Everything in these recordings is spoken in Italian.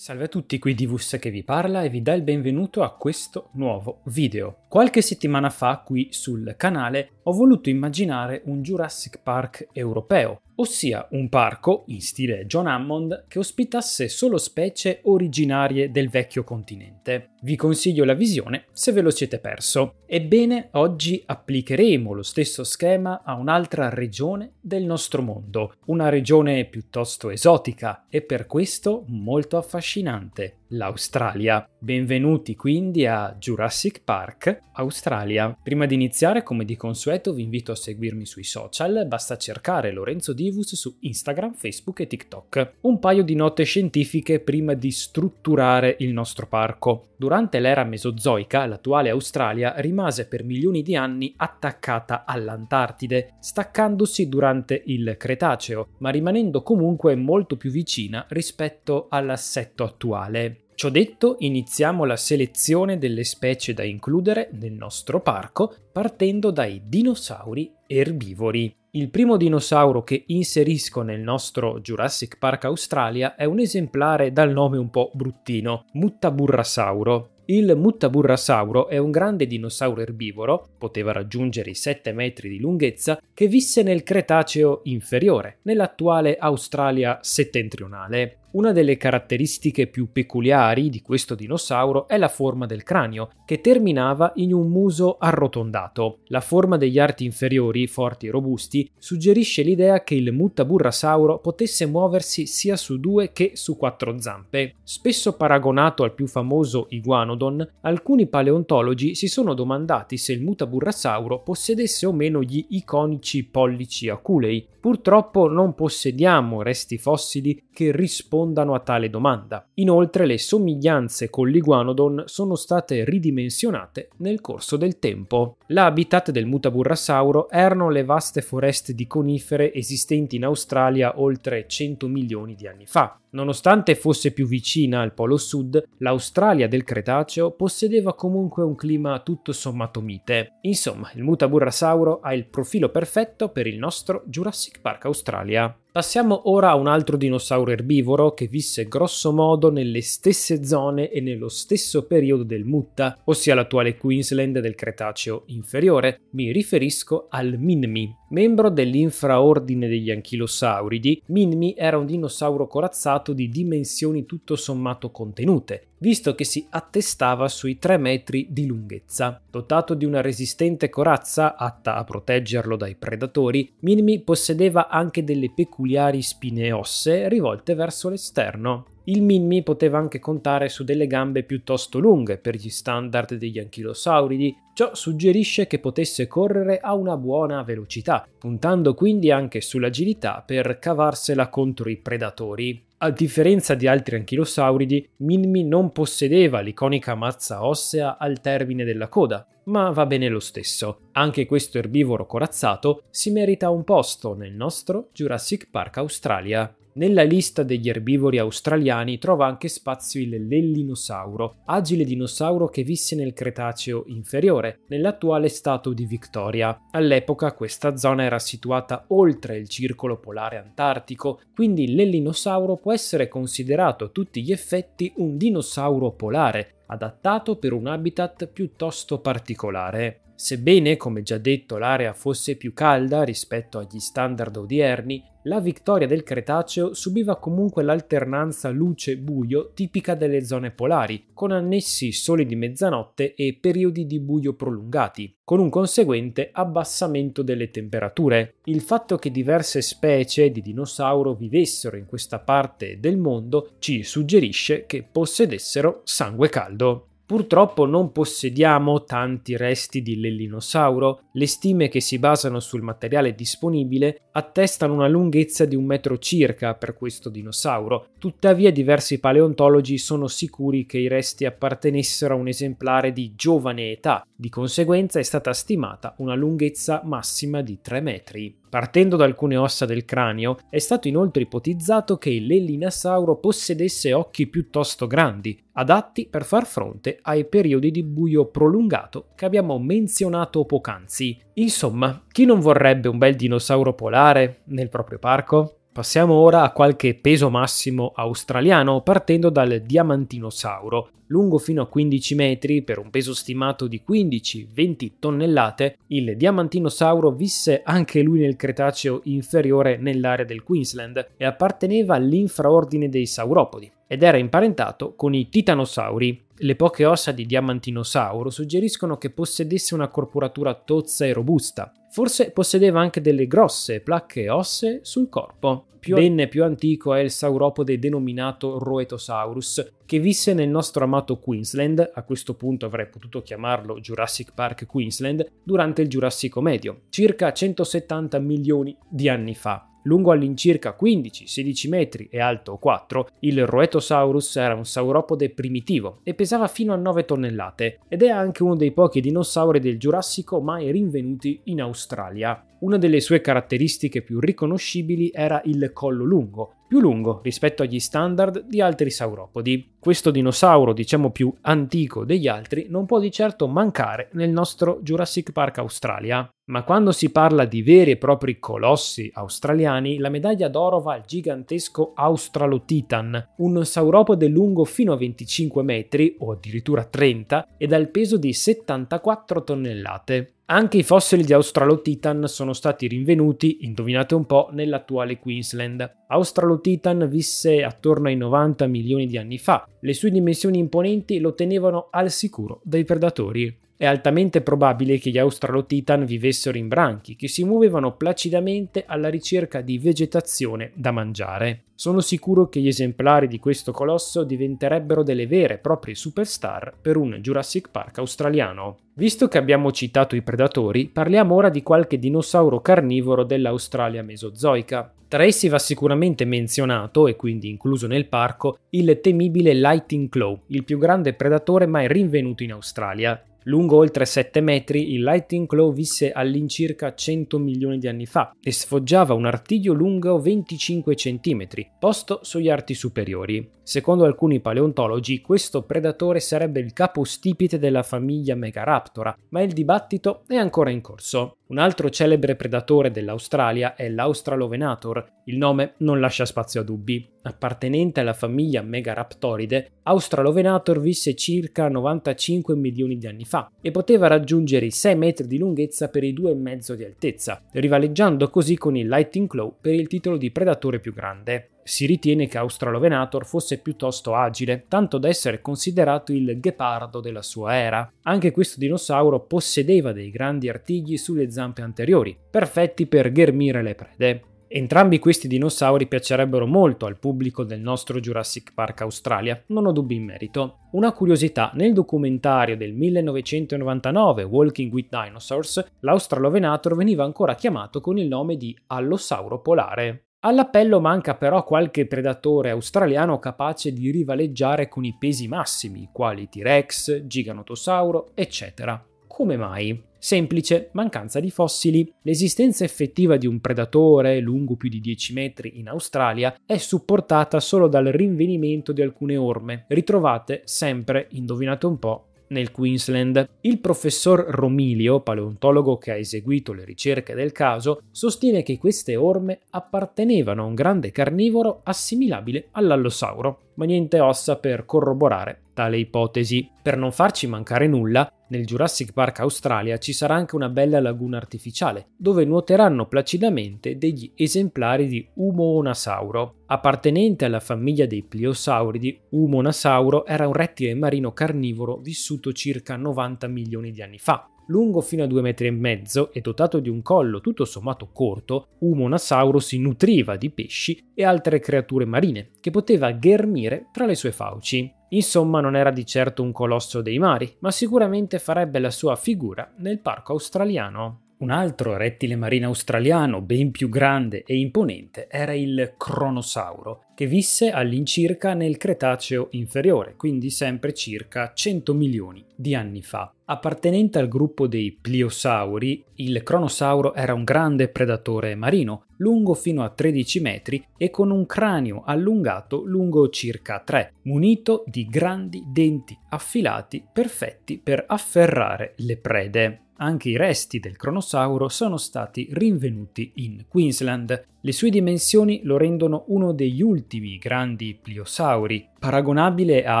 Salve a tutti, qui Divus che vi parla e vi dà il benvenuto a questo nuovo video. Qualche settimana fa qui sul canale ho voluto immaginare un Jurassic Park europeo, ossia un parco in stile John Hammond che ospitasse solo specie originarie del vecchio continente. Vi consiglio la visione se ve lo siete perso. Ebbene, oggi applicheremo lo stesso schema a un'altra regione del nostro mondo, una regione piuttosto esotica e per questo molto affascinante, l'Australia. Benvenuti quindi a Jurassic Park Australia. Prima di iniziare, come di consueto, vi invito a seguirmi sui social, basta cercare Lorenzo Divus su Instagram, Facebook e TikTok. Un paio di note scientifiche prima di strutturare il nostro parco. Durante l'era mesozoica, l'attuale Australia rimase per milioni di anni attaccata all'Antartide, staccandosi durante il Cretaceo, ma rimanendo comunque molto più vicina rispetto all'assetto attuale. Ciò detto, iniziamo la selezione delle specie da includere nel nostro parco partendo dai dinosauri erbivori. Il primo dinosauro che inserisco nel nostro Jurassic Park Australia è un esemplare dal nome un po' bruttino, Muttaburrasauro. Il Muttaburrasauro è un grande dinosauro erbivoro, poteva raggiungere i 7 metri di lunghezza, che visse nel Cretaceo inferiore, nell'attuale Australia settentrionale. Una delle caratteristiche più peculiari di questo dinosauro è la forma del cranio, che terminava in un muso arrotondato. La forma degli arti inferiori, forti e robusti, suggerisce l'idea che il mutaburrasauro potesse muoversi sia su due che su quattro zampe. Spesso paragonato al più famoso iguanodon, alcuni paleontologi si sono domandati se il mutaburrasauro possedesse o meno gli iconici pollici aculei. Purtroppo non possediamo resti fossili che rispondono rispondano a tale domanda. Inoltre le somiglianze con l'iguanodon sono state ridimensionate nel corso del tempo. L'habitat del mutaburrasauro erano le vaste foreste di conifere esistenti in Australia oltre 100 milioni di anni fa. Nonostante fosse più vicina al Polo Sud, l'Australia del Cretaceo possedeva comunque un clima tutto sommato mite. Insomma, il Mutaburrasauro ha il profilo perfetto per il nostro Jurassic Park Australia. Passiamo ora a un altro dinosauro erbivoro che visse grossomodo nelle stesse zone e nello stesso periodo del Mutta, ossia l'attuale Queensland del Cretaceo inferiore. Mi riferisco al Minmi. Membro dell'infraordine degli anchilosauridi, Minmi era un dinosauro corazzato dotato di dimensioni tutto sommato contenute, visto che si attestava sui 3 metri di lunghezza. Dotato di una resistente corazza atta a proteggerlo dai predatori, Minmi possedeva anche delle peculiari spine ossee rivolte verso l'esterno. Il Minmi poteva anche contare su delle gambe piuttosto lunghe per gli standard degli anchilosauridi, ciò suggerisce che potesse correre a una buona velocità, puntando quindi anche sull'agilità per cavarsela contro i predatori. A differenza di altri anchilosauridi, Minmi non possedeva l'iconica mazza ossea al termine della coda, ma va bene lo stesso. Anche questo erbivoro corazzato si merita un posto nel nostro Jurassic Park Australia. Nella lista degli erbivori australiani trova anche spazio il lellinosauro, agile dinosauro che visse nel Cretaceo inferiore, nell'attuale stato di Victoria. All'epoca questa zona era situata oltre il circolo polare antartico, quindi l'ellinosauro può essere considerato a tutti gli effetti un dinosauro polare, adattato per un habitat piuttosto particolare. Sebbene, come già detto, l'area fosse più calda rispetto agli standard odierni, la vittoria del Cretaceo subiva comunque l'alternanza luce-buio tipica delle zone polari, con annessi soli di mezzanotte e periodi di buio prolungati, con un conseguente abbassamento delle temperature. Il fatto che diverse specie di dinosauro vivessero in questa parte del mondo ci suggerisce che possedessero sangue caldo. Purtroppo non possediamo tanti resti di lellinosauro, le stime che si basano sul materiale disponibile attestano una lunghezza di un metro circa per questo dinosauro, tuttavia diversi paleontologi sono sicuri che i resti appartenessero a un esemplare di giovane età, di conseguenza è stata stimata una lunghezza massima di 3 metri. Partendo da alcune ossa del cranio, è stato inoltre ipotizzato che l'ellinasauro possedesse occhi piuttosto grandi, adatti per far fronte ai periodi di buio prolungato che abbiamo menzionato poc'anzi. Insomma, chi non vorrebbe un bel dinosauro polare nel proprio parco? Passiamo ora a qualche peso massimo australiano partendo dal diamantinosauro, lungo fino a 15 metri per un peso stimato di 15-20 tonnellate, il diamantinosauro visse anche lui nel Cretaceo inferiore nell'area del Queensland e apparteneva all'infraordine dei sauropodi ed era imparentato con i titanosauri. Le poche ossa di diamantinosauro suggeriscono che possedesse una corporatura tozza e robusta, Forse possedeva anche delle grosse placche ossee sul corpo. Più ben più antico è il sauropode denominato Roetosaurus, che visse nel nostro amato Queensland, a questo punto avrei potuto chiamarlo Jurassic Park Queensland, durante il Giurassico medio, circa 170 milioni di anni fa lungo all'incirca 15-16 metri e alto 4, il Roetosaurus era un sauropode primitivo e pesava fino a 9 tonnellate ed è anche uno dei pochi dinosauri del Giurassico mai rinvenuti in Australia. Una delle sue caratteristiche più riconoscibili era il collo lungo, più lungo rispetto agli standard di altri sauropodi. Questo dinosauro, diciamo più antico degli altri, non può di certo mancare nel nostro Jurassic Park Australia. Ma quando si parla di veri e propri colossi australiani, la medaglia d'oro va al gigantesco Australotitan, un sauropode lungo fino a 25 metri o addirittura 30 e dal peso di 74 tonnellate. Anche i fossili di Australotitan sono stati rinvenuti, indovinate un po', nell'attuale Queensland. Australotitan visse attorno ai 90 milioni di anni fa. Le sue dimensioni imponenti lo tenevano al sicuro dai predatori. È altamente probabile che gli Australotitan vivessero in branchi, che si muovevano placidamente alla ricerca di vegetazione da mangiare. Sono sicuro che gli esemplari di questo colosso diventerebbero delle vere e proprie superstar per un Jurassic Park australiano. Visto che abbiamo citato i predatori, parliamo ora di qualche dinosauro carnivoro dell'Australia mesozoica. Tra essi va sicuramente menzionato, e quindi incluso nel parco, il temibile Lightning Claw, il più grande predatore mai rinvenuto in Australia. Lungo oltre 7 metri, il Lightning Claw visse all'incirca 100 milioni di anni fa e sfoggiava un artiglio lungo 25 cm, posto sugli arti superiori. Secondo alcuni paleontologi, questo predatore sarebbe il capostipite della famiglia Megaraptora, ma il dibattito è ancora in corso. Un altro celebre predatore dell'Australia è l'Australovenator. Il nome non lascia spazio a dubbi. Appartenente alla famiglia Megaraptoride, Australovenator visse circa 95 milioni di anni fa e poteva raggiungere i 6 metri di lunghezza per i 2,5 di altezza, rivaleggiando così con il Lightning Claw per il titolo di predatore più grande. Si ritiene che Australovenator fosse piuttosto agile, tanto da essere considerato il ghepardo della sua era. Anche questo dinosauro possedeva dei grandi artigli sulle zampe anteriori, perfetti per ghermire le prede. Entrambi questi dinosauri piacerebbero molto al pubblico del nostro Jurassic Park Australia, non ho dubbi in merito. Una curiosità, nel documentario del 1999 Walking with Dinosaurs, l'Australovenator veniva ancora chiamato con il nome di Allosauro polare. All'appello manca però qualche predatore australiano capace di rivaleggiare con i pesi massimi, quali T-Rex, Giganotosauro, eccetera. Come mai? Semplice, mancanza di fossili. L'esistenza effettiva di un predatore lungo più di 10 metri in Australia è supportata solo dal rinvenimento di alcune orme, ritrovate sempre, indovinate un po', nel Queensland. Il professor Romilio, paleontologo che ha eseguito le ricerche del caso, sostiene che queste orme appartenevano a un grande carnivoro assimilabile all'allosauro, ma niente ossa per corroborare tale ipotesi. Per non farci mancare nulla, nel Jurassic Park Australia ci sarà anche una bella laguna artificiale, dove nuoteranno placidamente degli esemplari di Humonasauro. Appartenente alla famiglia dei pliosauridi, Humonasauro era un rettile marino carnivoro vissuto circa 90 milioni di anni fa lungo fino a 2,5 metri e mezzo e dotato di un collo tutto sommato corto, Umonasauro si nutriva di pesci e altre creature marine, che poteva ghermire tra le sue fauci. Insomma, non era di certo un colosso dei mari, ma sicuramente farebbe la sua figura nel parco australiano. Un altro rettile marino australiano ben più grande e imponente era il cronosauro, che visse all'incirca nel Cretaceo inferiore, quindi sempre circa 100 milioni di anni fa. Appartenente al gruppo dei pliosauri, il cronosauro era un grande predatore marino, lungo fino a 13 metri e con un cranio allungato lungo circa 3, munito di grandi denti affilati perfetti per afferrare le prede. Anche i resti del cronosauro sono stati rinvenuti in Queensland. Le sue dimensioni lo rendono uno degli ultimi grandi pliosauri, paragonabile a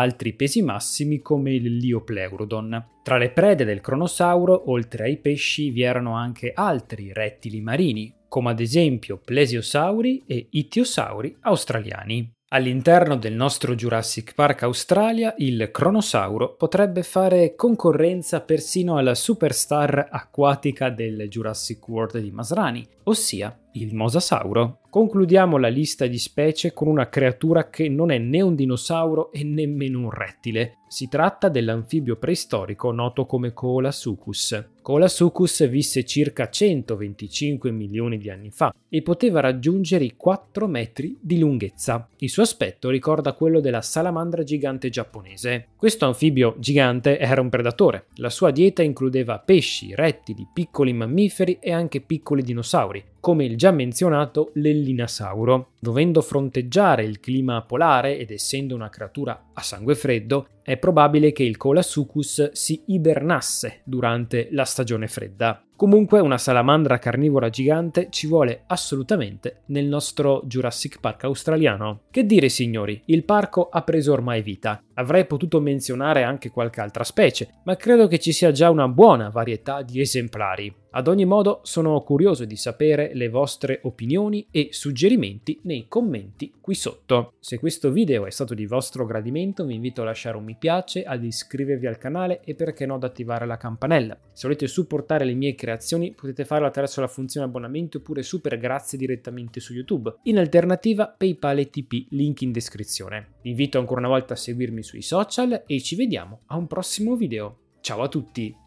altri pesi massimi come il Liopleurodon. Tra le prede del cronosauro, oltre ai pesci, vi erano anche altri rettili marini, come ad esempio plesiosauri e ittiosauri australiani. All'interno del nostro Jurassic Park Australia, il cronosauro potrebbe fare concorrenza persino alla superstar acquatica del Jurassic World di Masrani, ossia il mosasauro. Concludiamo la lista di specie con una creatura che non è né un dinosauro e nemmeno un rettile. Si tratta dell'anfibio preistorico noto come Colasucus. Colasucus visse circa 125 milioni di anni fa e poteva raggiungere i 4 metri di lunghezza. Il suo aspetto ricorda quello della salamandra gigante giapponese. Questo anfibio gigante era un predatore. La sua dieta includeva pesci, rettili, piccoli mammiferi e anche piccoli dinosauri come il già menzionato l'ellinasauro. Dovendo fronteggiare il clima polare ed essendo una creatura a sangue freddo, è probabile che il Colasucus si ibernasse durante la stagione fredda. Comunque una salamandra carnivora gigante ci vuole assolutamente nel nostro Jurassic Park australiano. Che dire signori, il parco ha preso ormai vita Avrei potuto menzionare anche qualche altra specie, ma credo che ci sia già una buona varietà di esemplari. Ad ogni modo sono curioso di sapere le vostre opinioni e suggerimenti nei commenti qui sotto. Se questo video è stato di vostro gradimento vi invito a lasciare un mi piace, ad iscrivervi al canale e perché no ad attivare la campanella. Se volete supportare le mie creazioni potete farlo attraverso la funzione abbonamento oppure super grazie direttamente su YouTube. In alternativa PayPal e TP, link in descrizione. Vi invito ancora una volta a seguirmi sui social e ci vediamo a un prossimo video. Ciao a tutti!